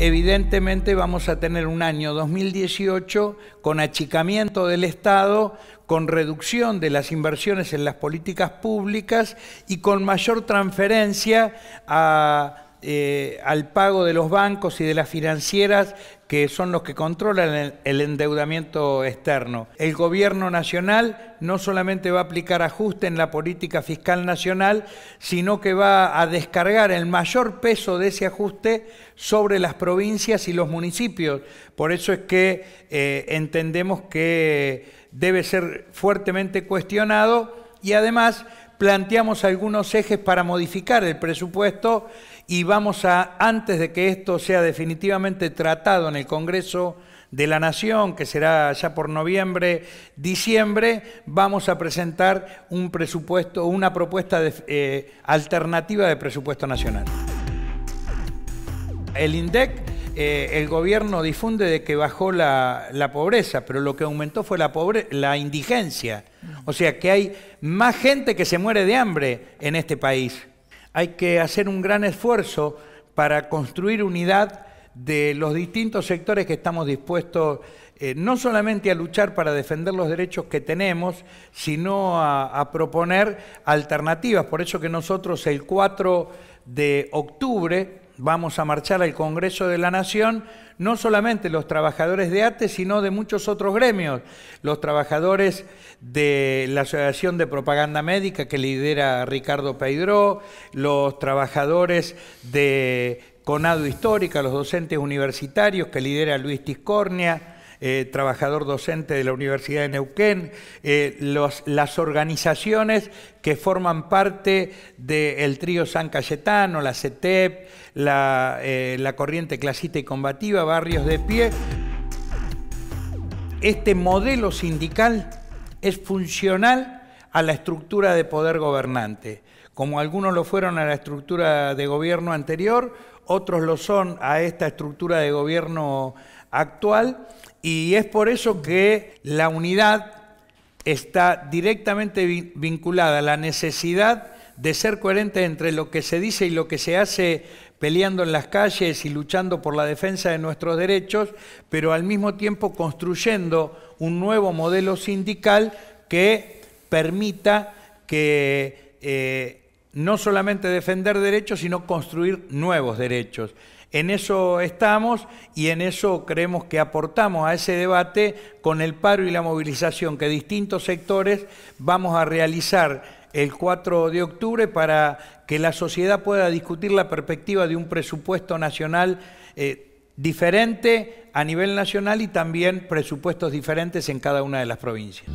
evidentemente vamos a tener un año 2018 con achicamiento del Estado, con reducción de las inversiones en las políticas públicas y con mayor transferencia a eh, al pago de los bancos y de las financieras que son los que controlan el, endeudamiento externo. El gobierno nacional no solamente va a aplicar ajuste en la política fiscal nacional, sino que va a descargar el mayor peso de ese ajuste sobre las provincias y los municipios. Por eso es que eh, entendemos que debe ser fuertemente cuestionado y además planteamos algunos ejes para modificar el presupuesto y vamos a, antes de que esto sea definitivamente tratado en el Congreso de la Nación, que será ya por noviembre, diciembre, vamos a presentar un presupuesto, una propuesta de, eh, alternativa de presupuesto nacional. El INDEC eh, el gobierno difunde de que bajó la, pobreza, pero lo que aumentó fue la, la indigencia. O sea que hay más gente que se muere de hambre en este país. Hay que hacer un gran esfuerzo para construir unidad de los distintos sectores que estamos dispuestos eh, no solamente a luchar para defender los derechos que tenemos, sino a, a proponer alternativas. Por eso que nosotros el 4 de octubre vamos a marchar al Congreso de la Nación, no solamente los trabajadores de ATE, sino de muchos otros gremios, los trabajadores de la Asociación de Propaganda Médica que lidera Ricardo Peidró, los trabajadores de Conado Histórica, los docentes universitarios que lidera Luis Tiscornia, eh, trabajador docente de la Universidad de Neuquén, eh, las organizaciones que forman parte del trío San Cayetano, la CETEP, la, eh, la Corriente Clasista y Combativa, Barrios de Pie. Este modelo sindical es funcional a la estructura de poder gobernante como algunos lo fueron a la estructura de gobierno anterior, otros lo son a esta estructura de gobierno actual y es por eso que la unidad está directamente vinculada a la necesidad de ser coherente entre lo que se dice y lo que se hace peleando en las calles y luchando por la defensa de nuestros derechos, pero al mismo tiempo construyendo un nuevo modelo sindical que permita que eh, no solamente defender derechos, sino construir nuevos derechos. En eso estamos y en eso creemos que aportamos a ese debate con el paro y la movilización que distintos sectores vamos a realizar el 4 de octubre para que la sociedad pueda discutir la perspectiva de un presupuesto nacional eh, diferente a nivel nacional y también presupuestos diferentes en cada una de las provincias.